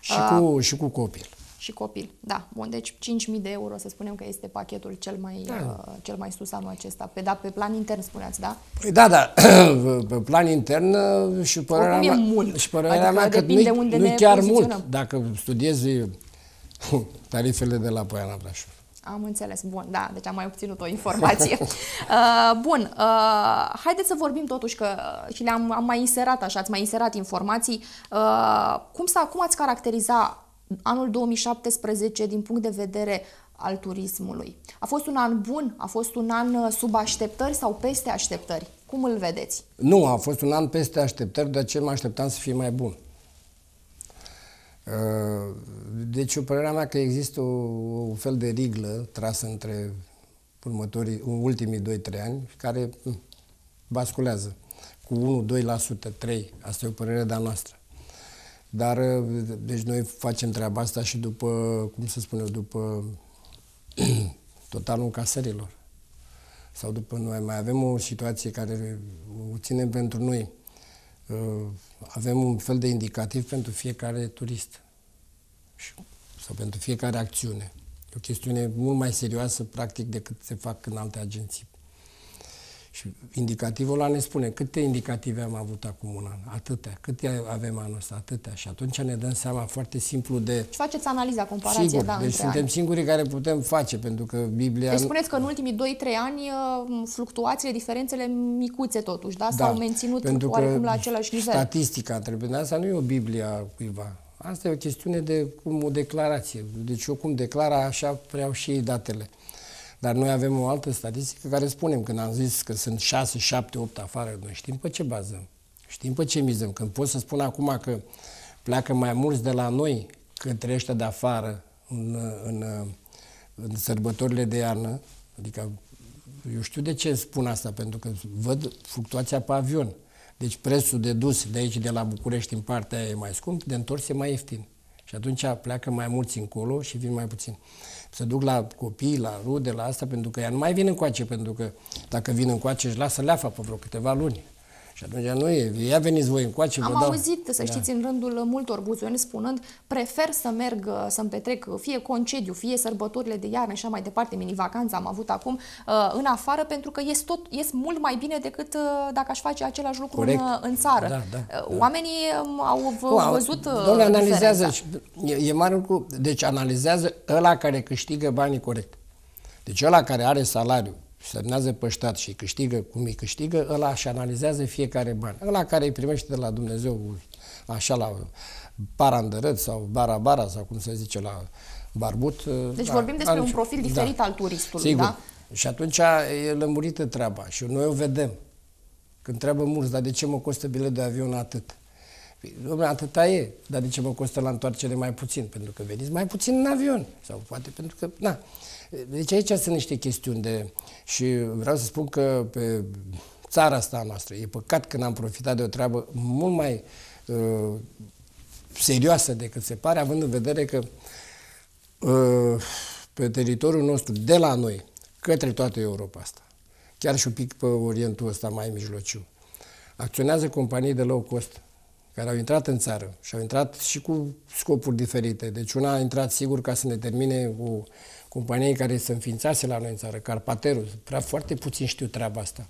Și, uh, cu, și cu copil. Și copil, da. Bun, deci 5.000 de euro să spunem că este pachetul cel mai, da. uh, cel mai sus anul acesta. Pe, da, pe plan intern spuneați, da? Păi da, da. pe plan intern uh, și părerea Oricum mea, mult. Și părerea adică mea că nu, unde nu chiar mult. Dacă studiezi uh, tarifele de la Poiana Brașov. Am înțeles, bun, da, deci am mai obținut o informație. Uh, bun, uh, haideți să vorbim totuși, că uh, și le-am am mai inserat așa, ați mai inserat informații. Uh, cum, să, cum ați caracteriza anul 2017 din punct de vedere al turismului? A fost un an bun? A fost un an uh, sub așteptări sau peste așteptări? Cum îl vedeți? Nu, a fost un an peste așteptări, de ce mă așteptam să fie mai bun. Uh, deci, eu părerea mea că există o, un fel de riglă trasă între următorii, ultimii 2-3 ani, care mm, basculează cu 1, 2%, 3%. Asta e o părere de-a noastră. Dar, uh, deci noi facem treaba asta și după, cum să spun eu, după totalul casărilor. Sau după noi. Mai avem o situație care o ținem pentru noi uh, avem un fel de indicativ pentru fiecare turist sau pentru fiecare acțiune. E o chestiune mult mai serioasă, practic, decât se fac în alte agenții. Și indicativul ăla ne spune câte indicative am avut acum un an, atâtea, câte avem anul ăsta, atâtea. Și atunci ne dăm seama foarte simplu de... Și faceți analiza, comparație, Sigur, da, deci suntem ani. singurii care putem face, pentru că Biblia... Deci spuneți că în ultimii 2-3 ani uh, fluctuațiile, diferențele micuțe totuși, da? S-au da, menținut pentru oarecum la același nivel. statistica trebuie, dar asta nu e o Biblia cuiva. Asta e o chestiune de cum o declarație. Deci eu cum declara, așa vreau și ei datele. Dar noi avem o altă statistică care spunem, când am zis că sunt 6, 7, 8 afară, noi știm pe ce bazăm, știm pe ce mizăm. Când pot să spun acum că pleacă mai mulți de la noi către ăștia de afară în, în, în sărbătorile de iarnă, adică eu știu de ce spun asta, pentru că văd fluctuația pe avion. Deci prețul de dus de aici, de la București, în partea aia e mai scump, de întors e mai ieftin. Și atunci pleacă mai mulți încolo și vin mai puțin se duc la copii, la rude, la asta, pentru că ea nu mai vine încoace, pentru că dacă vin încoace își lasă leafa pe vreo câteva luni. Și atunci nu e. Ia veniți voi încoace, Am vă dau... auzit, să da. știți, în rândul multor buzoni spunând prefer să merg să-mi petrec fie concediu, fie sărbătorile de iarnă și așa mai departe, mini-vacanța am avut acum, uh, în afară, pentru că ies, tot, ies mult mai bine decât uh, dacă aș face același lucru în, uh, în țară. Da, da, da. Oamenii um, au v- văzut Doamne, analizează. Și E, e mare lucru. Deci analizează ăla care câștigă banii corect. Deci ăla care are salariu semnează pe stat și câștigă cum îi câștigă, ăla și analizează fiecare bani. Ăla care îi primește de la Dumnezeu așa la parandărăt sau bara-bara sau cum se zice la barbut. Ă, deci a, da, vorbim despre un profil da. diferit da. al turistului, da? Sigur. da? Și atunci e lămurită treaba și noi o vedem. Când treabă mulți, dar de ce mă costă bilet de avion atât? Păi, dom'le, atâta e, dar de ce mă costă la întoarcere mai puțin? Pentru că veniți mai puțin în avion. Sau poate pentru că, na. Deci aici sunt niște chestiuni de... Și vreau să spun că pe țara asta noastră, e păcat că n-am profitat de o treabă mult mai uh, serioasă decât se pare, având în vedere că uh, pe teritoriul nostru, de la noi, către toată Europa asta, chiar și un pic pe Orientul ăsta mai mijlociu, acționează companii de low cost care au intrat în țară și au intrat și cu scopuri diferite. Deci una a intrat sigur ca să ne termine o companiei care se înființase la noi în țară, Carpaterul, prea foarte puțin știu treaba asta,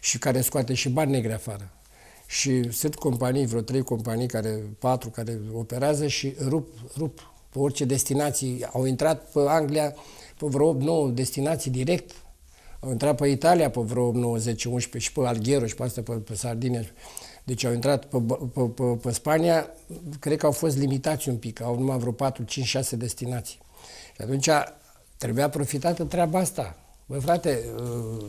și care scoate și bani negri afară. Și sunt companii, vreo trei companii, care, patru, care operează și rup, rup pe orice destinații. Au intrat pe Anglia pe vreo 9 destinații direct. Au intrat pe Italia pe vreo 9, 10, 11 și pe Alghero și pe asta, pe, pe Sardinia. Deci au intrat pe, pe, pe, pe Spania, cred că au fost limitați un pic, au numai vreo 4, 5, 6 destinații. Și atunci Trebuia profitată treaba asta. Băi, frate, uh,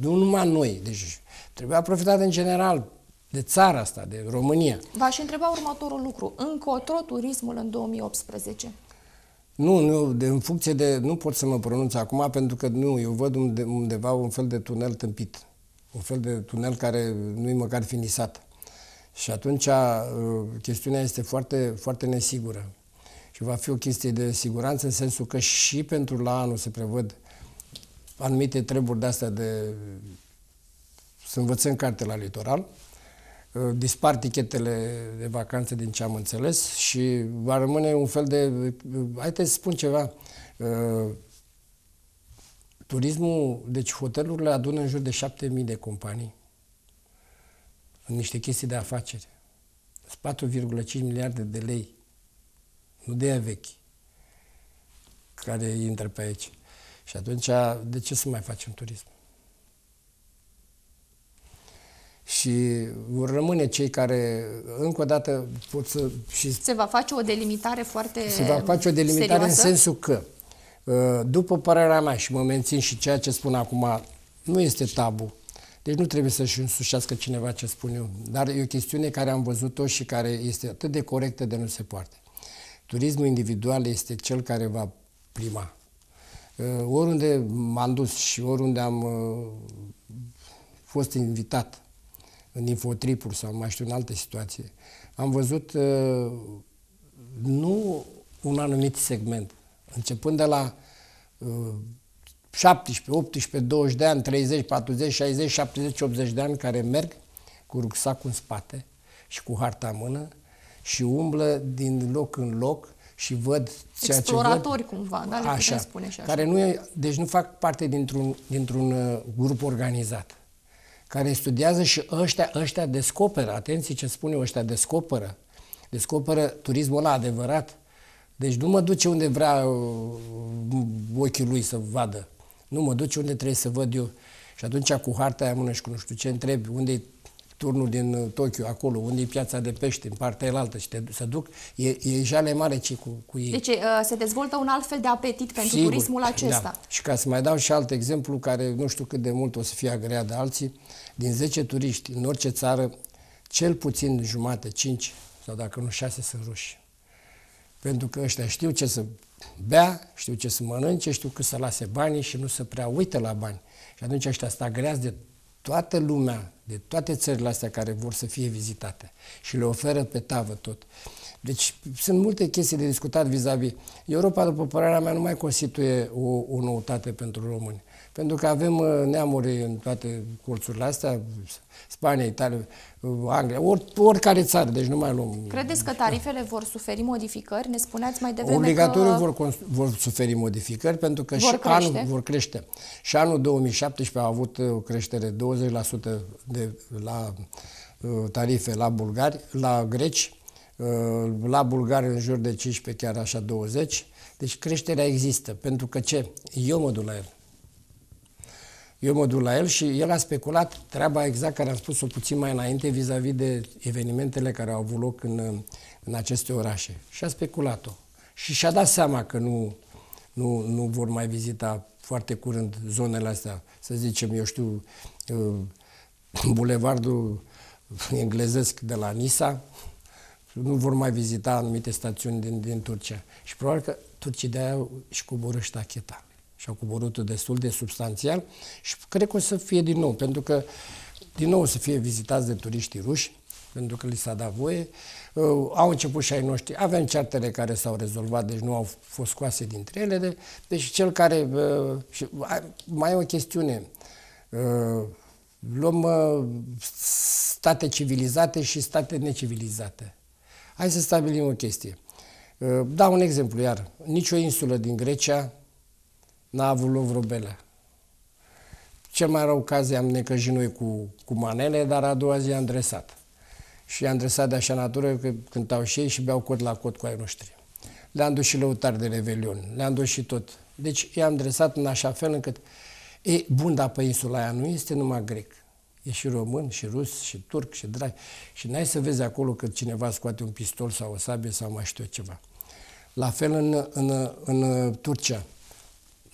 nu numai noi, deci trebuia profitată în general de țara asta, de România. V-aș întreba următorul lucru. Încotro turismul în 2018? Nu, nu, de, în funcție de... Nu pot să mă pronunț acum pentru că nu, eu văd unde, undeva un fel de tunel tâmpit. Un fel de tunel care nu-i măcar finisat. Și atunci uh, chestiunea este foarte, foarte nesigură și va fi o chestie de siguranță în sensul că și pentru la anul se prevăd anumite treburi de astea de să învățăm carte la litoral. Uh, dispar tichetele de vacanță din ce am înțeles și va rămâne un fel de... Uh, Haideți să spun ceva. Uh, turismul, deci hotelurile adună în jur de 7.000 de companii în niște chestii de afaceri. 4,5 miliarde de lei nu de aia vechi, care intră pe aici. Și atunci, de ce să mai facem turism? Și vor rămâne cei care, încă o dată, pot să... Și se va face o delimitare foarte Se va face o delimitare serioasă? în sensul că, uh, după părerea mea, și mă mențin și ceea ce spun acum, nu este tabu. Deci nu trebuie să-și însușească cineva ce spun eu. Dar e o chestiune care am văzut-o și care este atât de corectă de nu se poate. Turismul individual este cel care va prima. Uh, oriunde m-am dus și oriunde am uh, fost invitat în infotripuri sau mai știu în alte situații, am văzut uh, nu un anumit segment, începând de la 17, 18, 20 de ani, 30, 40, 60, 70, 80 de ani care merg cu rucsacul în spate și cu harta în mână și umblă din loc în loc și văd ceea Exploratori, ce văd. cumva, da? Le așa, spune și așa. Care nu e, deci nu fac parte dintr-un, dintr-un uh, grup organizat. Care studiază și ăștia, ăștia descoperă, atenție ce spune ăștia, descoperă. Descoperă turismul ăla adevărat. Deci nu mă duce unde vrea uh, ochiul lui să vadă. Nu mă duce unde trebuie să văd eu. Și atunci cu harta aia mână și cu nu știu ce întreb, unde turnul din uh, Tokyo, acolo, unde e piața de pește, în partea elaltă, și te, să duc, e, e jale mare ce cu, cu ei. Deci uh, se dezvoltă un alt fel de apetit pentru Sigur, turismul da. acesta. Da. Și ca să mai dau și alt exemplu, care nu știu cât de mult o să fie agreat de alții, din 10 turiști în orice țară, cel puțin jumate, 5 sau dacă nu 6 sunt ruși. Pentru că ăștia știu ce să bea, știu ce să mănânce, știu cât să lase banii și nu să prea uită la bani. Și atunci ăștia stagrează de toată lumea, de toate țările astea care vor să fie vizitate și le oferă pe tavă tot. Deci sunt multe chestii de discutat vis-a-vis. Europa, după părerea mea, nu mai constituie o, o noutate pentru români. Pentru că avem uh, neamuri în toate colțurile astea, Spania, Italia, uh, Anglia, or, oricare țară, deci nu mai luăm. Credeți că tarifele vor suferi modificări? Ne spuneați mai devreme Obligatoriu că... vor, vor suferi modificări pentru că vor și crește. anul vor crește. Și anul 2017 a avut uh, o creștere 20% de, la tarife la bulgari, la greci, la bulgari în jur de 15, chiar așa 20. Deci creșterea există, pentru că ce? Eu mă duc la el. Eu mă duc la el și el a speculat treaba exact care am spus-o puțin mai înainte vis-a-vis -vis de evenimentele care au avut loc în, în aceste orașe. Și a speculat-o. Și și-a dat seama că nu, nu, nu vor mai vizita foarte curând zonele astea. Să zicem, eu știu, uh, bulevardul englezesc de la Nisa, nu vor mai vizita anumite stațiuni din, din Turcia. Și probabil că turcii de-aia își coboră ștacheta și a coborât destul de substanțial și cred că o să fie din nou, pentru că din nou o să fie vizitați de turiștii ruși, pentru că li s-a dat voie. Uh, au început și ai noștri, avem ceartele care s-au rezolvat, deci nu au fost scoase dintre ele. De, deci cel care... Uh, și, uh, mai e o chestiune. Uh, luăm uh, state civilizate și state necivilizate. Hai să stabilim o chestie. Uh, da, un exemplu iar. nicio insulă din Grecia n-a avut loc vreo belă. Cel mai rău caz am necăjit noi cu, cu manele, dar a doua zi am dresat. Și am dresat de așa natură că cântau și ei și beau cot la cot cu ai noștri. Le-am dus și lăutari de Revelion, le-am dus și tot. Deci i-am dresat în așa fel încât, e, bun, dar pe insula aia nu este numai grec. E și român, și rus, și turc, și drag. Și n-ai să vezi acolo că cineva scoate un pistol sau o sabie sau mai știu eu ceva. La fel în, în, în Turcia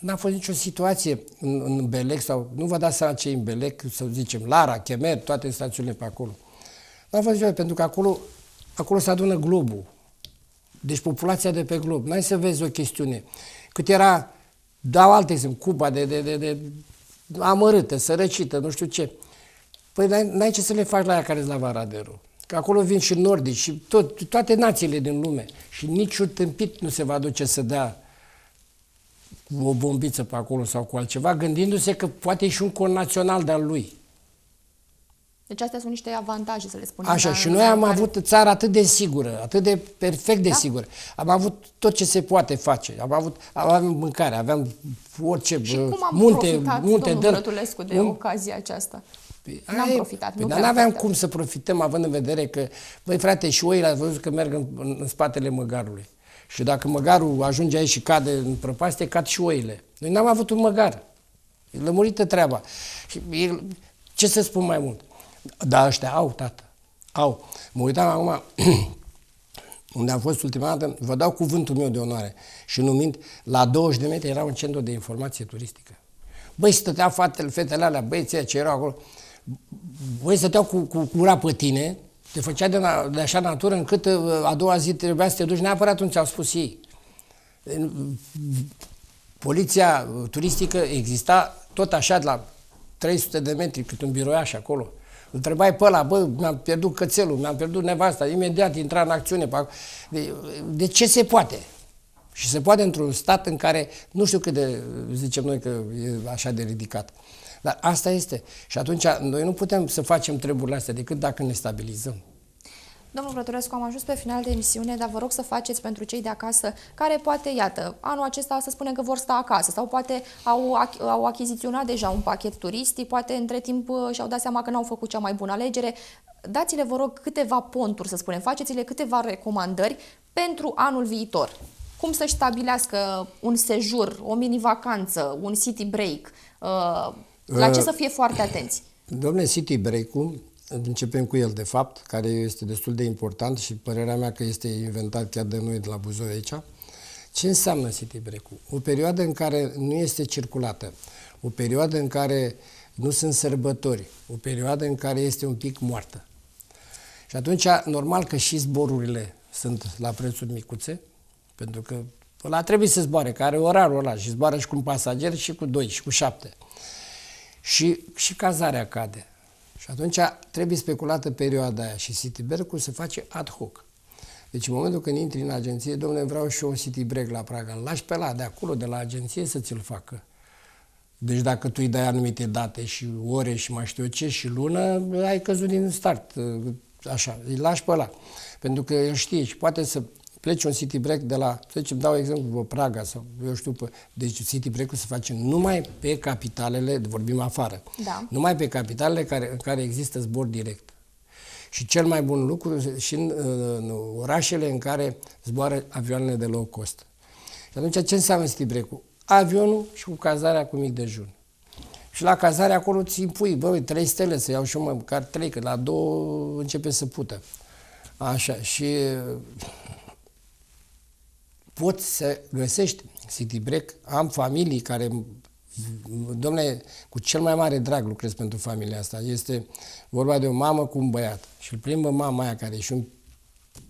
n-a fost nicio situație în, în Belec sau nu vă dați seama ce e în Belec, să zicem, Lara, Chemer, toate stațiunile pe acolo. N-a fost nicio, pentru că acolo, acolo se adună globul. Deci populația de pe glob. N-ai să vezi o chestiune. Cât era, dau alte exemplu, Cuba de, de, de, de amărâtă, sărăcită, nu știu ce. Păi n-ai, n-ai ce să le faci la aia care la Varadero. Că acolo vin și nordici și tot, toate națiile din lume. Și niciun tâmpit nu se va duce să dea o bombiță pe acolo sau cu altceva, gândindu-se că poate e și un connațional de-al lui. Deci astea sunt niște avantaje, să le spunem. Așa, și noi am care... avut țara atât de sigură, atât de perfect de da? sigură. Am avut tot ce se poate face. Am avut, aveam mâncare, aveam orice, și cum am munte, profitat, munte, domnul Rătulescu, de un... ocazia aceasta? Păi, N-am profitat. Păi, nu dar n-aveam cum să profităm, având în vedere că, băi frate, și oile ați văzut că merg în, în spatele măgarului. Și dacă măgarul ajunge aici și cade în prăpastie, cad și oile. Noi n-am avut un măgar. E lămurită treaba. Și ce să spun mai mult? Dar ăștia au, tată. Au. Mă uitam acum unde am fost ultima dată, vă dau cuvântul meu de onoare și nu mint, la 20 de metri era un centru de informație turistică. Băi, stăteau fatele, fetele alea, băieții ce erau acolo, băi, stăteau cu, cu, cu pe tine, te făcea de, na, de așa natură încât uh, a doua zi trebuia să te duci neapărat ți au spus ei. Poliția uh, turistică exista tot așa la 300 de metri, cât un biroiaș acolo. Întrebai pe ăla, bă, mi-am pierdut cățelul, mi-am pierdut nevasta, imediat intra în acțiune. De, de ce se poate? Și se poate într-un stat în care, nu știu cât de, zicem noi că e așa de ridicat, dar asta este. Și atunci noi nu putem să facem treburile astea decât dacă ne stabilizăm. Domnul Brătorescu, am ajuns pe final de emisiune, dar vă rog să faceți pentru cei de acasă care poate, iată, anul acesta să spunem că vor sta acasă sau poate au, ach- au achiziționat deja un pachet turistic, poate între timp uh, și-au dat seama că n-au făcut cea mai bună alegere. Dați-le, vă rog, câteva ponturi, să spunem, faceți-le câteva recomandări pentru anul viitor. Cum să-și stabilească un sejur, o mini-vacanță, un city break, uh, la ce uh, să fie foarte atenți? Domnule, city break-ul, începem cu el de fapt, care este destul de important și părerea mea că este inventat chiar de noi de la Buzău aici. Ce înseamnă city break-ul? O perioadă în care nu este circulată, o perioadă în care nu sunt sărbători, o perioadă în care este un pic moartă. Și atunci, normal că și zborurile sunt la prețuri micuțe, pentru că ăla trebuie să zboare, care are orarul ăla și zboară și cu un pasager și cu doi și cu șapte și, și cazarea cade. Și atunci trebuie speculată perioada aia și city break se face ad hoc. Deci în momentul când intri în agenție, domnule, vreau și eu un city break la Praga, îl lași pe la de acolo, de la agenție, să ți-l facă. Deci dacă tu îi dai anumite date și ore și mai știu eu ce și lună, ai căzut din start, așa, îi lași pe la. Pentru că el știe și poate să pleci un city break de la, să zicem, dau exemplu pe Praga sau eu știu, pe, deci city break-ul se face numai pe capitalele, vorbim afară, da. numai pe capitalele care, în care există zbor direct. Și cel mai bun lucru și în, în orașele în care zboară avioanele de low cost. Și atunci ce înseamnă city break-ul? Avionul și cu cazarea cu mic dejun. Și la cazare acolo ți impui, băi, trei stele să iau și eu măcar trei, că la două începe să pută. Așa, și poți să găsești city break. Am familii care, domnule, cu cel mai mare drag lucrez pentru familia asta. Este vorba de o mamă cu un băiat și îl plimbă mama aia care e și un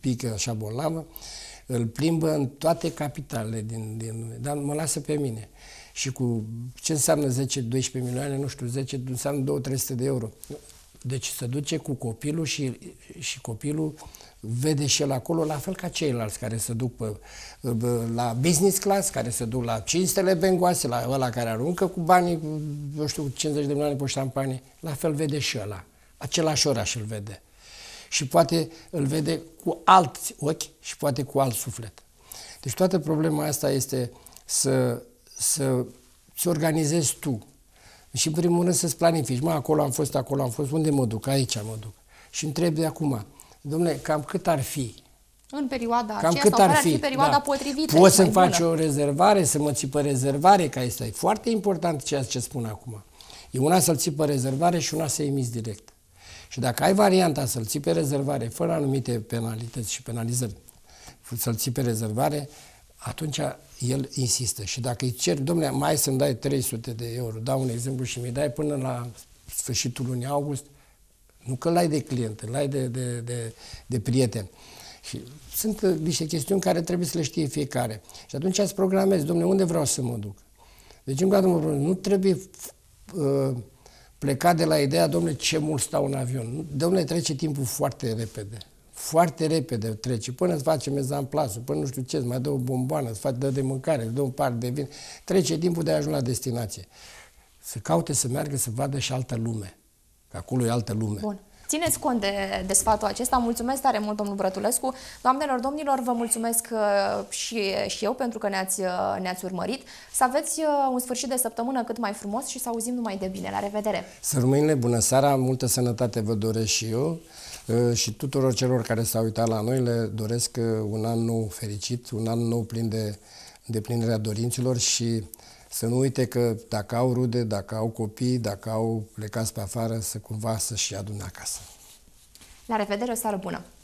pic așa bolnavă, îl plimbă în toate capitalele din, din lume, dar mă lasă pe mine. Și cu ce înseamnă 10-12 milioane, nu știu, 10 înseamnă 2-300 de euro. Deci se duce cu copilul și, și copilul vede și el acolo, la fel ca ceilalți care se duc pe, la business class, care se duc la cinstele bengoase, la ăla care aruncă cu banii, nu știu, 50 de milioane pe șampanie, la fel vede și ăla. Același oraș îl vede. Și poate îl vede cu alți ochi și poate cu alt suflet. Deci toată problema asta este să, să-ți organizezi tu și în primul rând să-ți planifici. Mă, acolo am fost, acolo am fost, unde mă duc? Aici mă duc. Și întreb de acum, domnule, cam cât ar fi? În perioada cam aceea, cât sau ar, fi? ar fi perioada da. potrivită? Poți să-mi faci o rezervare, să mă țipă rezervare, ca este foarte important ceea ce spun acum. E una să-l ții pe rezervare și una să emiți direct. Și dacă ai varianta să-l ții pe rezervare, fără anumite penalități și penalizări, să-l ții pe rezervare, atunci el insistă. Și dacă îi cer, domnule, mai să-mi dai 300 de euro, dau un exemplu și mi dai până la sfârșitul lunii august, nu că l-ai de client, l-ai de, de, de, de prieten. Și sunt uh, niște chestiuni care trebuie să le știe fiecare. Și atunci îți programezi, domnule, unde vreau să mă duc? Deci, încă o dată, nu trebuie pleca uh, plecat de la ideea, domnule, ce mult stau în avion. Domnule, trece timpul foarte repede foarte repede trece, până îți face mezamplasul, până nu știu ce, îți mai dă o bomboană, îți face, dă de mâncare, îți dă un par de vin, trece timpul de a ajunge la destinație. Să caute să meargă să vadă și altă lume, că acolo e altă lume. Bun. Țineți cont de, de sfatul acesta. Mulțumesc tare mult, domnul Brătulescu. Doamnelor, domnilor, vă mulțumesc uh, și, și eu pentru că ne-ați, uh, ne-ați urmărit. Să aveți uh, un sfârșit de săptămână cât mai frumos și să auzim numai de bine. La revedere! Să rămâne bună seara, multă sănătate vă doresc și eu. Ă, și tuturor celor care s-au uitat la noi le doresc ă, un an nou fericit, un an nou plin de îndeplinirea dorințelor și să nu uite că dacă au rude, dacă au copii, dacă au plecați pe afară, să cumva să-și adune acasă. La revedere, o seară bună!